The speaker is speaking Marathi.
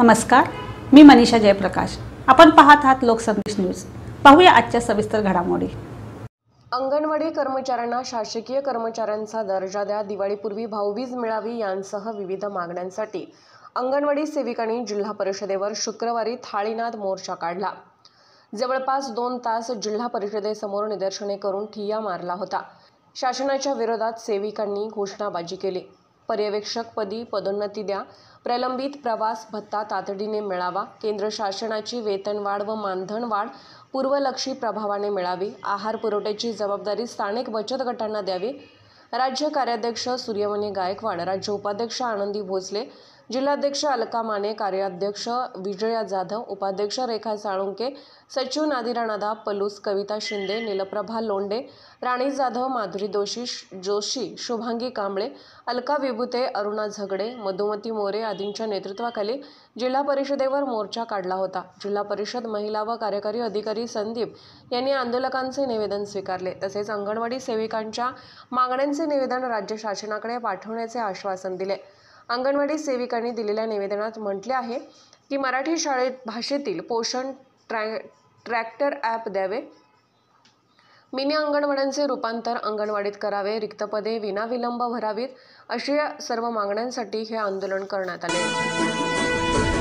नमस्कार मी मनीषा जयप्रकाश आपण पाहत आहात लोकसंदेश न्यूज पाहूया आजच्या सविस्तर घडामोडी अंगणवाडी कर्मचाऱ्यांना शासकीय कर्मचाऱ्यांचा दर्जा द्या दिवाळीपूर्वी भाऊबीज मिळावी यांसह विविध मागण्यांसाठी अंगणवाडी सेविकांनी जिल्हा परिषदेवर शुक्रवारी थाळीनाद मोर्चा काढला जवळपास दोन तास जिल्हा परिषदेसमोर निदर्शने करून ठिय्या मारला होता शासनाच्या विरोधात सेविकांनी घोषणाबाजी केली पर्यवेक्षकपदी पदोन्नती द्या प्रलंबित प्रवास भत्ता तातडीने मिळावा केंद्र शासनाची वेतनवाढ व मानधन वाढ पूर्वलक्षी प्रभावाने मिळावी आहार पुरवठ्याची जबाबदारी स्थानिक बचत गटांना द्यावी राज्य कार्याध्यक्ष सूर्यमणी गायकवाड राज्य उपाध्यक्ष आनंदी भोसले जिल्हाध्यक्ष अलका माने कार्याध्यक्ष विजया जाधव उपाध्यक्ष रेखा साळुंके सचिव नादिरा नादा पलूस कविता शिंदे नीलप्रभा लोंडे राणी जाधव माधुरी दोषी जोशी शुभांगी कांबळे अलका विभुते अरुणा झगडे मधुमती मोरे आदींच्या नेतृत्वाखाली जिल्हा परिषदेवर मोर्चा काढला होता जिल्हा परिषद महिला व कार्यकारी अधिकारी संदीप यांनी आंदोलकांचे निवेदन स्वीकारले तसेच अंगणवाडी सेविकांच्या मागण्यांचे निवेदन राज्य शासनाकडे पाठवण्याचे आश्वासन दिले अंगणवाडी सेविकांनी दिलेल्या निवेदनात म्हटले आहे की मराठी शाळेत भाषेतील पोषण ट्रॅ ट्रॅक्टर ॲप द्यावे मिनी अंगणवाड्यांचे रूपांतर अंगणवाडीत करावे रिक्त पदे विनाविलंब भरावीत अशा सर्व मागण्यांसाठी हे आंदोलन करण्यात आले